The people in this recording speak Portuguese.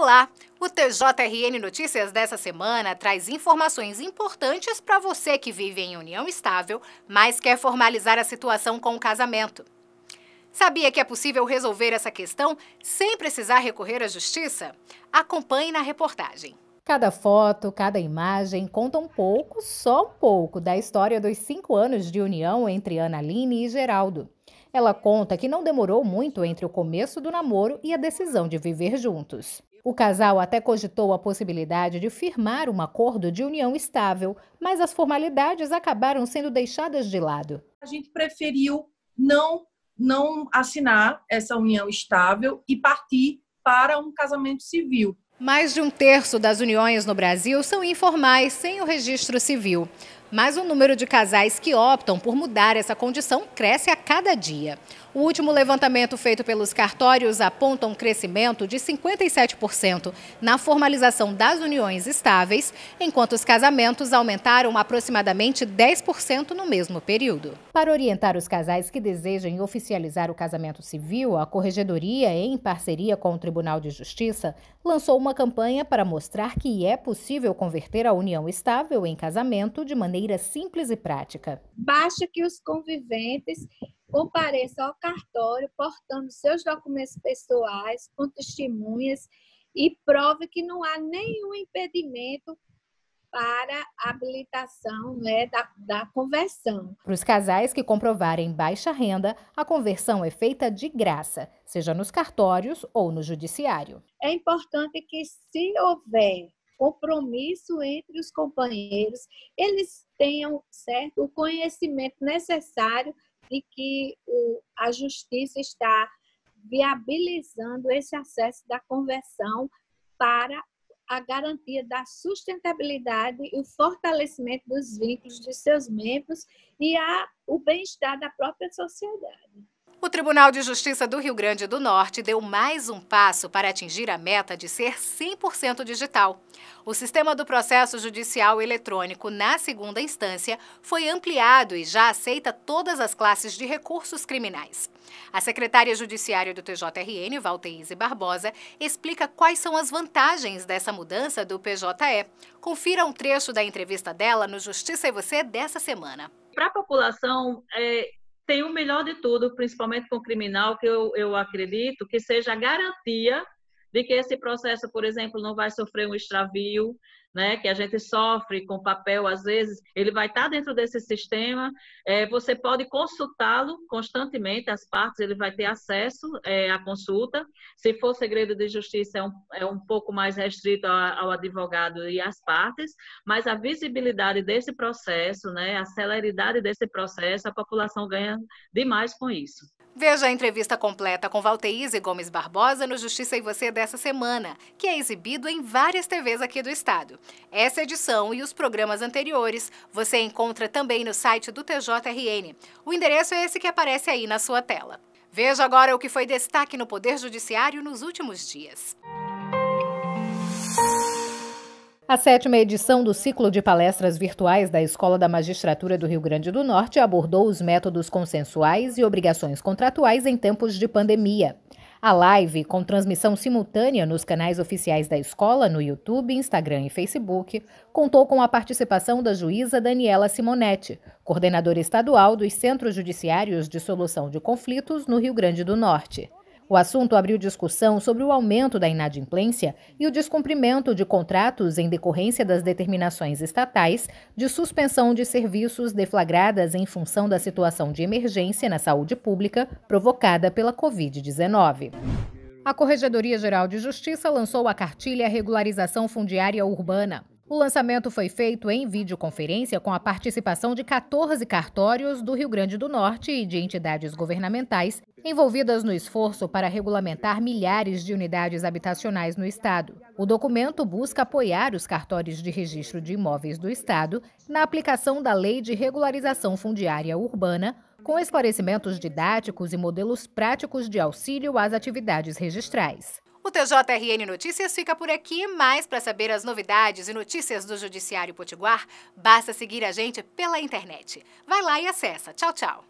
Olá! O TJRN Notícias dessa semana traz informações importantes para você que vive em união estável, mas quer formalizar a situação com o casamento. Sabia que é possível resolver essa questão sem precisar recorrer à justiça? Acompanhe na reportagem. Cada foto, cada imagem conta um pouco, só um pouco, da história dos cinco anos de união entre Ana Analine e Geraldo. Ela conta que não demorou muito entre o começo do namoro e a decisão de viver juntos. O casal até cogitou a possibilidade de firmar um acordo de união estável, mas as formalidades acabaram sendo deixadas de lado. A gente preferiu não não assinar essa união estável e partir para um casamento civil. Mais de um terço das uniões no Brasil são informais, sem o registro civil. Mas o número de casais que optam por mudar essa condição cresce a cada dia. O último levantamento feito pelos cartórios aponta um crescimento de 57% na formalização das uniões estáveis, enquanto os casamentos aumentaram aproximadamente 10% no mesmo período. Para orientar os casais que desejem oficializar o casamento civil, a Corregedoria, em parceria com o Tribunal de Justiça, lançou uma campanha para mostrar que é possível converter a união estável em casamento de maneira maneira simples e prática. Basta que os conviventes compareçam ao cartório portando seus documentos pessoais com testemunhas e prove que não há nenhum impedimento para a habilitação né, da, da conversão. Para os casais que comprovarem baixa renda, a conversão é feita de graça, seja nos cartórios ou no judiciário. É importante que, se houver compromisso entre os companheiros, eles tenham certo o conhecimento necessário de que o, a justiça está viabilizando esse acesso da conversão para a garantia da sustentabilidade e o fortalecimento dos vínculos de seus membros e a, o bem-estar da própria sociedade. O Tribunal de Justiça do Rio Grande do Norte deu mais um passo para atingir a meta de ser 100% digital. O sistema do processo judicial eletrônico na segunda instância foi ampliado e já aceita todas as classes de recursos criminais. A secretária judiciária do TJRN, Valteise Barbosa, explica quais são as vantagens dessa mudança do PJE. Confira um trecho da entrevista dela no Justiça e Você dessa semana. Para a população, é tem o melhor de tudo, principalmente com o criminal, que eu, eu acredito que seja a garantia de que esse processo, por exemplo, não vai sofrer um extravio, né, que a gente sofre com papel às vezes, ele vai estar tá dentro desse sistema. É, você pode consultá-lo constantemente, as partes, ele vai ter acesso é, à consulta. Se for segredo de justiça, é um, é um pouco mais restrito ao, ao advogado e às partes, mas a visibilidade desse processo, né, a celeridade desse processo, a população ganha demais com isso. Veja a entrevista completa com Valteíse Gomes Barbosa no Justiça e Você dessa semana, que é exibido em várias TVs aqui do estado. Essa edição e os programas anteriores você encontra também no site do TJRN. O endereço é esse que aparece aí na sua tela. Veja agora o que foi destaque no Poder Judiciário nos últimos dias. A sétima edição do ciclo de palestras virtuais da Escola da Magistratura do Rio Grande do Norte abordou os métodos consensuais e obrigações contratuais em tempos de pandemia. A live, com transmissão simultânea nos canais oficiais da escola, no YouTube, Instagram e Facebook, contou com a participação da juíza Daniela Simonetti, coordenadora estadual dos Centros Judiciários de Solução de Conflitos no Rio Grande do Norte. O assunto abriu discussão sobre o aumento da inadimplência e o descumprimento de contratos em decorrência das determinações estatais de suspensão de serviços deflagradas em função da situação de emergência na saúde pública provocada pela Covid-19. A Corregedoria-Geral de Justiça lançou a cartilha Regularização Fundiária Urbana. O lançamento foi feito em videoconferência com a participação de 14 cartórios do Rio Grande do Norte e de entidades governamentais envolvidas no esforço para regulamentar milhares de unidades habitacionais no Estado. O documento busca apoiar os cartórios de registro de imóveis do Estado na aplicação da Lei de Regularização Fundiária Urbana, com esclarecimentos didáticos e modelos práticos de auxílio às atividades registrais. O TJRN Notícias fica por aqui, mas para saber as novidades e notícias do Judiciário Potiguar, basta seguir a gente pela internet. Vai lá e acessa. Tchau, tchau.